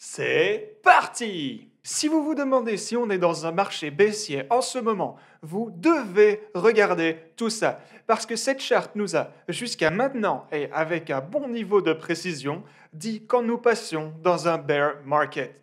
C'est parti Si vous vous demandez si on est dans un marché baissier en ce moment, vous devez regarder tout ça, parce que cette charte nous a, jusqu'à maintenant et avec un bon niveau de précision, dit quand nous passions dans un bear market.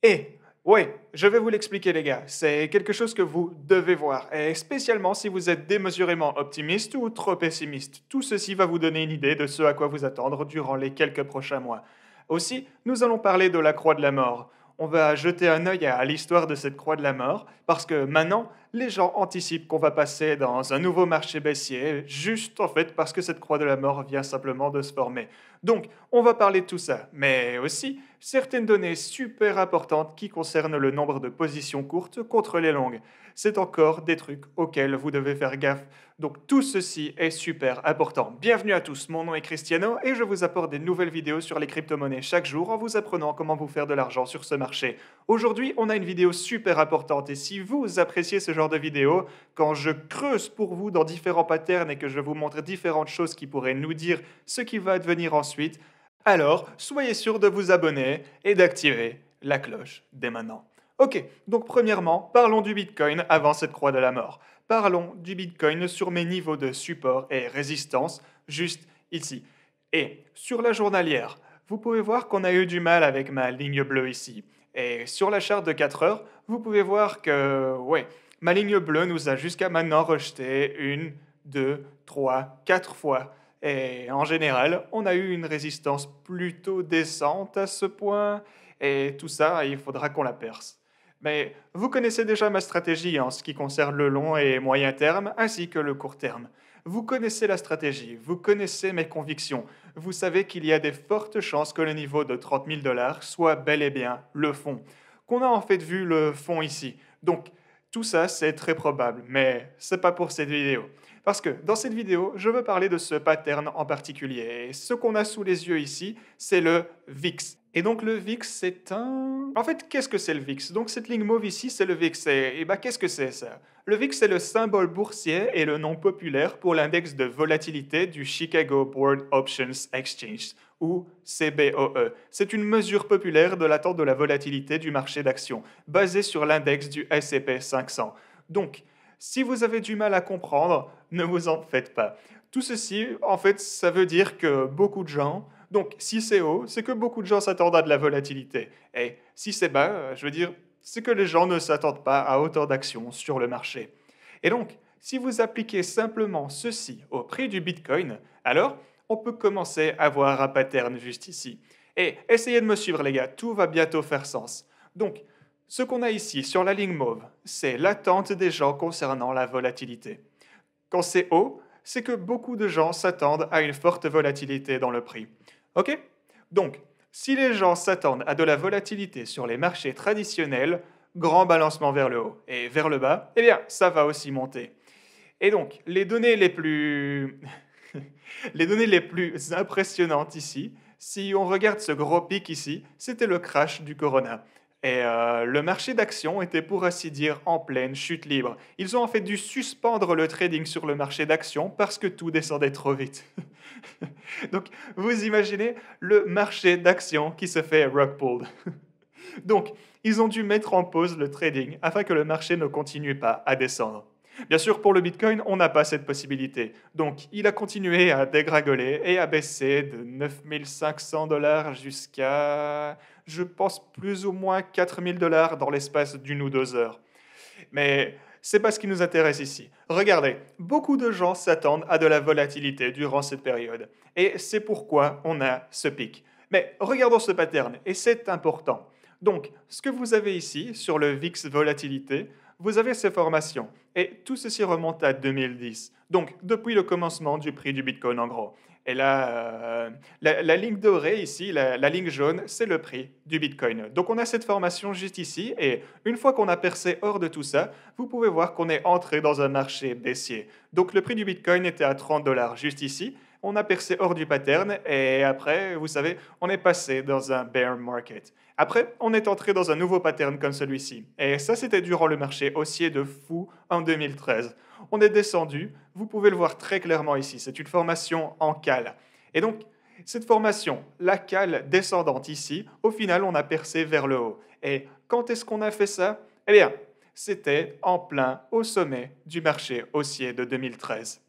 Et, oui, je vais vous l'expliquer les gars, c'est quelque chose que vous devez voir, et spécialement si vous êtes démesurément optimiste ou trop pessimiste. Tout ceci va vous donner une idée de ce à quoi vous attendre durant les quelques prochains mois. Aussi, nous allons parler de la croix de la mort. On va jeter un œil à l'histoire de cette croix de la mort, parce que maintenant, les gens anticipent qu'on va passer dans un nouveau marché baissier, juste en fait parce que cette croix de la mort vient simplement de se former. Donc, on va parler de tout ça, mais aussi certaines données super importantes qui concernent le nombre de positions courtes contre les longues. C'est encore des trucs auxquels vous devez faire gaffe. Donc tout ceci est super important. Bienvenue à tous, mon nom est Cristiano et je vous apporte des nouvelles vidéos sur les crypto-monnaies chaque jour en vous apprenant comment vous faire de l'argent sur ce marché. Aujourd'hui, on a une vidéo super importante et si vous appréciez ce genre de vidéo, quand je creuse pour vous dans différents patterns et que je vous montre différentes choses qui pourraient nous dire ce qui va advenir ensuite, alors soyez sûr de vous abonner et d'activer la cloche dès maintenant. Ok, donc premièrement, parlons du Bitcoin avant cette croix de la mort. Parlons du Bitcoin sur mes niveaux de support et résistance, juste ici. Et sur la journalière, vous pouvez voir qu'on a eu du mal avec ma ligne bleue ici. Et sur la charte de 4 heures, vous pouvez voir que, ouais, Ma ligne bleue nous a jusqu'à maintenant rejeté une, deux, trois, quatre fois. Et en général, on a eu une résistance plutôt décente à ce point. Et tout ça, il faudra qu'on la perce. Mais vous connaissez déjà ma stratégie en ce qui concerne le long et moyen terme, ainsi que le court terme. Vous connaissez la stratégie, vous connaissez mes convictions, vous savez qu'il y a des fortes chances que le niveau de 30 000 dollars soit bel et bien le fond, qu'on a en fait vu le fond ici. Donc, tout ça, c'est très probable, mais c'est pas pour cette vidéo. Parce que dans cette vidéo, je veux parler de ce pattern en particulier. Et ce qu'on a sous les yeux ici, c'est le VIX. Et donc le VIX, c'est un... En fait, qu'est-ce que c'est le VIX Donc cette ligne mauve ici, c'est le VIX. Et, et bah, qu'est-ce que c'est ça Le VIX, c'est le symbole boursier et le nom populaire pour l'index de volatilité du Chicago Board Options Exchange ou CBOE. C'est une mesure populaire de l'attente de la volatilité du marché d'actions, basée sur l'index du S&P 500. Donc, si vous avez du mal à comprendre, ne vous en faites pas. Tout ceci, en fait, ça veut dire que beaucoup de gens, donc si c'est haut, c'est que beaucoup de gens s'attendent à de la volatilité. Et si c'est bas, je veux dire, c'est que les gens ne s'attendent pas à autant d'actions sur le marché. Et donc, si vous appliquez simplement ceci au prix du Bitcoin, alors on peut commencer à voir un pattern juste ici. Et essayez de me suivre les gars, tout va bientôt faire sens. Donc, ce qu'on a ici sur la ligne mauve, c'est l'attente des gens concernant la volatilité. Quand c'est haut, c'est que beaucoup de gens s'attendent à une forte volatilité dans le prix. OK Donc, si les gens s'attendent à de la volatilité sur les marchés traditionnels, grand balancement vers le haut et vers le bas, eh bien, ça va aussi monter. Et donc, les données les plus les données les plus impressionnantes ici, si on regarde ce gros pic ici, c'était le crash du corona. Et euh, le marché d'action était pour ainsi dire en pleine chute libre. Ils ont en fait dû suspendre le trading sur le marché d'action parce que tout descendait trop vite. Donc vous imaginez le marché d'action qui se fait rug pulled. Donc ils ont dû mettre en pause le trading afin que le marché ne continue pas à descendre. Bien sûr, pour le Bitcoin, on n'a pas cette possibilité. Donc, il a continué à dégringoler et à baisser de 9500 dollars jusqu'à, je pense, plus ou moins 4000 dollars dans l'espace d'une ou deux heures. Mais c'est pas ce qui nous intéresse ici. Regardez, beaucoup de gens s'attendent à de la volatilité durant cette période. Et c'est pourquoi on a ce pic. Mais regardons ce pattern, et c'est important. Donc, ce que vous avez ici sur le VIX volatilité, vous avez ces formations. Et tout ceci remonte à 2010. Donc, depuis le commencement du prix du Bitcoin, en gros. Et euh, la, la, ligne dorée ici, la, la ligne jaune, c'est le prix du Bitcoin. Donc, on a cette formation juste ici. Et une fois qu'on a percé hors de tout ça, vous pouvez voir qu'on est entré dans un marché baissier. Donc, le prix du Bitcoin était à 30 dollars juste ici. On a percé hors du pattern. Et après, vous savez, on est passé dans un bear market. Après, on est entré dans un nouveau pattern comme celui-ci. Et ça, c'était durant le marché haussier de fou en 2013. On est descendu, vous pouvez le voir très clairement ici, c'est une formation en cale. Et donc, cette formation, la cale descendante ici, au final, on a percé vers le haut. Et quand est-ce qu'on a fait ça Eh bien, c'était en plein au sommet du marché haussier de 2013.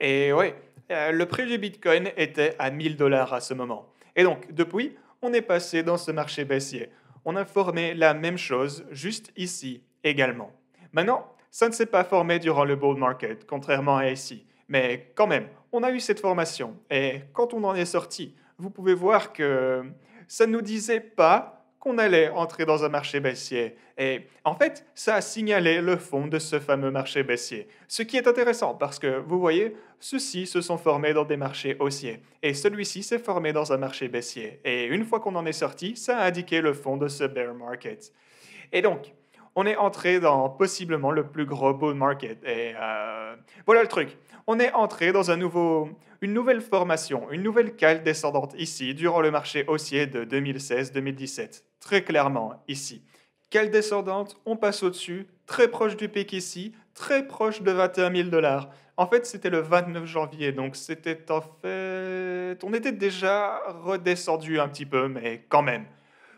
Et oui, euh, le prix du Bitcoin était à 1000 dollars à ce moment. Et donc, depuis, on est passé dans ce marché baissier. On a formé la même chose juste ici également. Maintenant, ça ne s'est pas formé durant le bull market, contrairement à ici. Mais quand même, on a eu cette formation. Et quand on en est sorti, vous pouvez voir que ça ne nous disait pas qu'on allait entrer dans un marché baissier. Et en fait, ça a signalé le fond de ce fameux marché baissier. Ce qui est intéressant parce que, vous voyez, ceux-ci se sont formés dans des marchés haussiers. Et celui-ci s'est formé dans un marché baissier. Et une fois qu'on en est sorti, ça a indiqué le fond de ce bear market. Et donc, on est entré dans possiblement le plus gros bull market. Et euh, voilà le truc. On est entré dans un nouveau une nouvelle formation, une nouvelle cale descendante ici durant le marché haussier de 2016-2017. Très clairement ici. Cale descendante, on passe au-dessus, très proche du pic ici, très proche de 21 000 dollars. En fait, c'était le 29 janvier, donc c'était en fait... On était déjà redescendu un petit peu, mais quand même.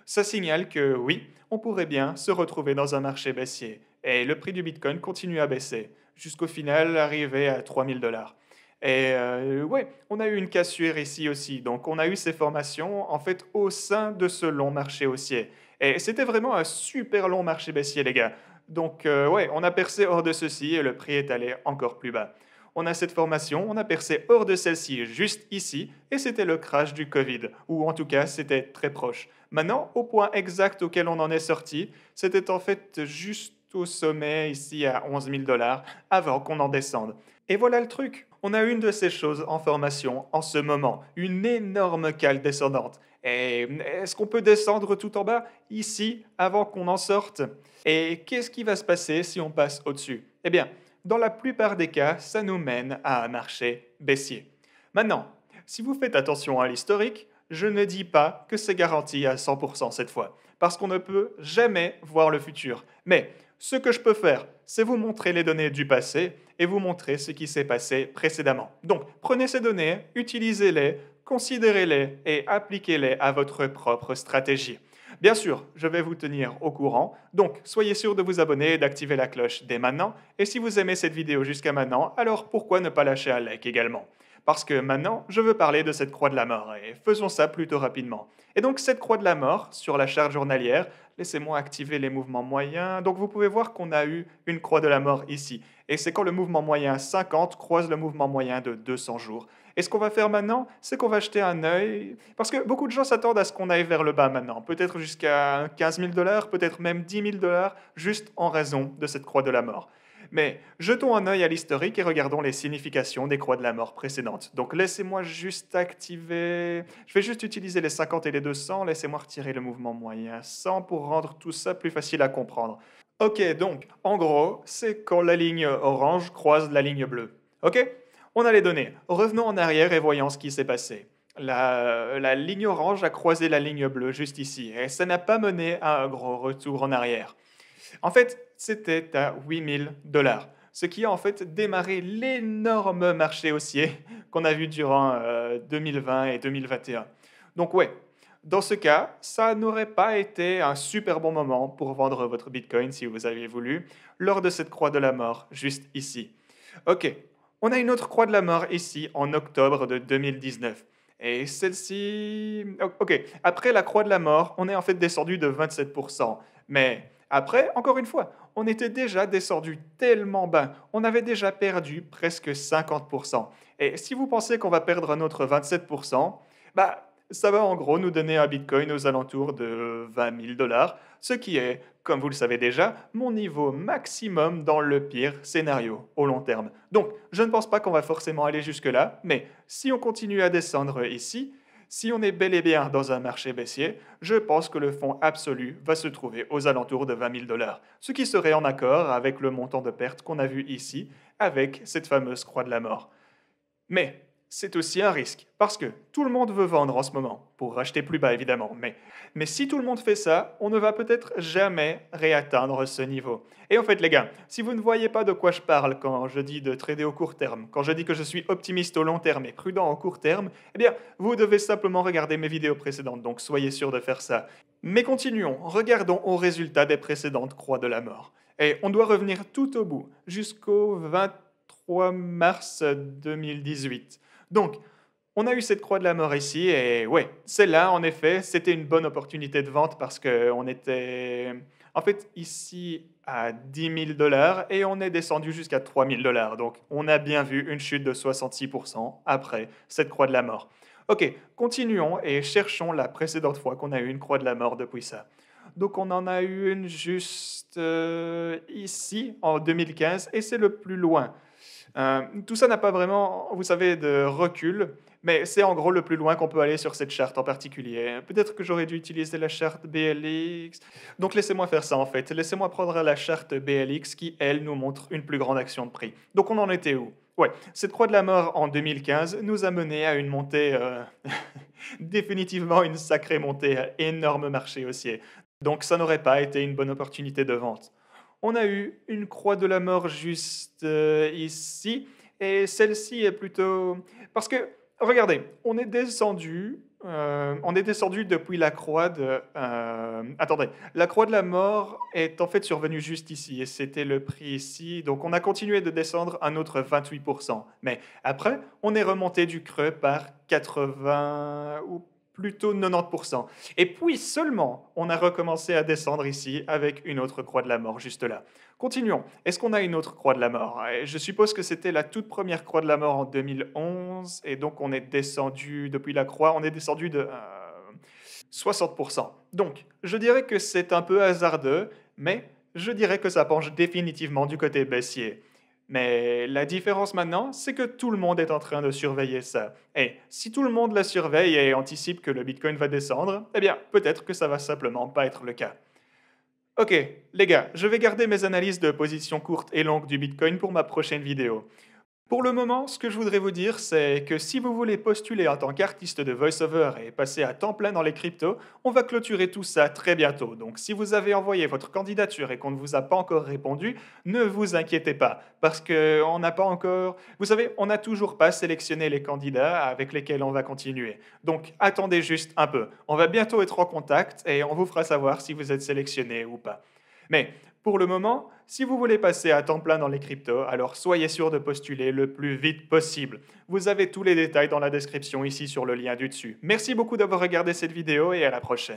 Ça signale que oui, on pourrait bien se retrouver dans un marché baissier. Et le prix du Bitcoin continue à baisser, jusqu'au final arrivé à 3000 dollars. Et euh, ouais, on a eu une cassure ici aussi. Donc on a eu ces formations en fait au sein de ce long marché haussier. Et c'était vraiment un super long marché baissier, les gars. Donc euh, ouais, on a percé hors de ceci et le prix est allé encore plus bas. On a cette formation, on a percé hors de celle-ci juste ici, et c'était le crash du Covid, ou en tout cas c'était très proche. Maintenant, au point exact auquel on en est sorti, c'était en fait juste au sommet ici à 11 000 dollars avant qu'on en descende. Et voilà le truc, on a une de ces choses en formation en ce moment, une énorme cale descendante. Et est-ce qu'on peut descendre tout en bas, ici, avant qu'on en sorte Et qu'est-ce qui va se passer si on passe au-dessus Eh bien, dans la plupart des cas, ça nous mène à un marché baissier. Maintenant, si vous faites attention à l'historique, je ne dis pas que c'est garanti à 100% cette fois, parce qu'on ne peut jamais voir le futur. Mais ce que je peux faire, c'est vous montrer les données du passé et vous montrer ce qui s'est passé précédemment. Donc, prenez ces données, utilisez-les, considérez-les et appliquez-les à votre propre stratégie. Bien sûr, je vais vous tenir au courant, donc soyez sûr de vous abonner et d'activer la cloche dès maintenant. Et si vous aimez cette vidéo jusqu'à maintenant, alors pourquoi ne pas lâcher un like également Parce que maintenant, je veux parler de cette croix de la mort, et faisons ça plutôt rapidement. Et donc cette croix de la mort, sur la charte journalière, laissez-moi activer les mouvements moyens. Donc vous pouvez voir qu'on a eu une croix de la mort ici. Et c'est quand le mouvement moyen 50 croise le mouvement moyen de 200 jours. Et ce qu'on va faire maintenant, c'est qu'on va jeter un œil, parce que beaucoup de gens s'attendent à ce qu'on aille vers le bas maintenant, peut-être jusqu'à 15 000 dollars, peut-être même 10 000 dollars, juste en raison de cette croix de la mort mais jetons un œil à l'historique et regardons les significations des croix de la mort précédentes. Donc laissez-moi juste activer... Je vais juste utiliser les 50 et les 200, laissez-moi retirer le mouvement moyen 100 pour rendre tout ça plus facile à comprendre. Ok, donc, en gros, c'est quand la ligne orange croise la ligne bleue. Ok On a les données. Revenons en arrière et voyons ce qui s'est passé. La, la, ligne orange a croisé la ligne bleue juste ici, et ça n'a pas mené à un gros retour en arrière. En fait, c'était à 8000 dollars. Ce qui a en fait démarré l'énorme marché haussier qu'on a vu durant 2020 euh, et 2021. Donc ouais, dans ce cas, ça n'aurait pas été un super bon moment pour vendre votre Bitcoin si vous aviez voulu, lors de cette croix de la mort, juste ici. Ok, on a une autre croix de la mort ici en octobre de 2019. Et celle-ci... Oh, ok, après la croix de la mort, on est en fait descendu de 27%. Mais après, encore une fois, on était déjà descendu tellement bas, on avait déjà perdu presque 50%. Et si vous pensez qu'on va perdre un autre 27%, bah, ça va en gros nous donner un Bitcoin aux alentours de 20 000 dollars, ce qui est, comme vous le savez déjà, mon niveau maximum dans le pire scénario au long terme. Donc, je ne pense pas qu'on va forcément aller jusque-là, mais si on continue à descendre ici, si on est bel et bien dans un marché baissier, je pense que le fonds absolu va se trouver aux alentours de 20 000 dollars, ce qui serait en accord avec le montant de perte qu'on a vu ici avec cette fameuse croix de la mort. Mais c'est aussi un risque, parce que tout le monde veut vendre en ce moment, pour racheter plus bas évidemment, mais, mais si tout le monde fait ça, on ne va peut-être jamais réatteindre ce niveau. Et en fait les gars, si vous ne voyez pas de quoi je parle quand je dis de trader au court terme, quand je dis que je suis optimiste au long terme et prudent au court terme, eh bien vous devez simplement regarder mes vidéos précédentes, donc soyez sûr de faire ça. Mais continuons, regardons au résultat des précédentes croix de la mort. Et on doit revenir tout au bout, jusqu'au 23 mars 2018. Donc, on a eu cette croix de la mort ici, et ouais, celle-là, en effet, c'était une bonne opportunité de vente parce qu'on était, en fait, ici à 10 000 dollars et on est descendu jusqu'à 3 000 dollars. Donc, on a bien vu une chute de 66% après cette croix de la mort. Ok, continuons et cherchons la précédente fois qu'on a eu une croix de la mort depuis ça. Donc on en a eu une juste euh, ici en 2015 et c'est le plus loin. Euh, tout ça n'a pas vraiment, vous savez, de recul, mais c'est en gros le plus loin qu'on peut aller sur cette charte en particulier. Peut-être que j'aurais dû utiliser la charte BLX. Donc laissez-moi faire ça en fait. Laissez-moi prendre la charte BLX qui, elle, nous montre une plus grande action de prix. Donc on en était où Ouais, cette croix de la mort en 2015 nous a mené à une montée, euh, définitivement une sacrée montée, à euh, énorme marché haussier. Donc ça n'aurait pas été une bonne opportunité de vente. On a eu une croix de la mort juste euh, ici, et celle-ci est plutôt... Parce que, regardez, on est descendu, euh, on est descendu depuis la croix de... Euh, attendez, la croix de la mort est en fait survenue juste ici, et c'était le prix ici, donc on a continué de descendre un autre 28%. Mais après, on est remonté du creux par 80 ou plutôt 90%. Et puis seulement, on a recommencé à descendre ici avec une autre croix de la mort juste là. Continuons. Est-ce qu'on a une autre croix de la mort euh, Je suppose que c'était la toute première croix de la mort en 2011, et donc on est descendu depuis la croix, on est descendu de 60%. Euh, donc, je dirais que c'est un peu hasardeux, mais je dirais que ça penche définitivement du côté baissier. Mais la différence maintenant, c'est que tout le monde est en train de surveiller ça. Et si tout le monde la surveille et anticipe que le Bitcoin va descendre, eh bien, peut-être que ça va simplement pas être le cas. Ok, les gars, je vais garder mes analyses de position courtes et longue du Bitcoin pour ma prochaine vidéo. Pour le moment, ce que je voudrais vous dire, c'est que si vous voulez postuler en tant qu'artiste de voice-over et passer à temps plein dans les cryptos, on va clôturer tout ça très bientôt. Donc si vous avez envoyé votre candidature et qu'on ne vous a pas encore répondu, ne vous inquiétez pas, parce qu'on n'a pas encore... Vous savez, on n'a toujours pas sélectionné les candidats avec lesquels on va continuer. Donc attendez juste un peu. On va bientôt être en contact et on vous fera savoir si vous êtes sélectionné ou pas. Mais pour le moment, si vous voulez passer à temps plein dans les cryptos, alors soyez sûr de postuler le plus vite possible. Vous avez tous les détails dans la description ici sur le lien du dessus. Merci beaucoup d'avoir regardé cette vidéo et à la prochaine.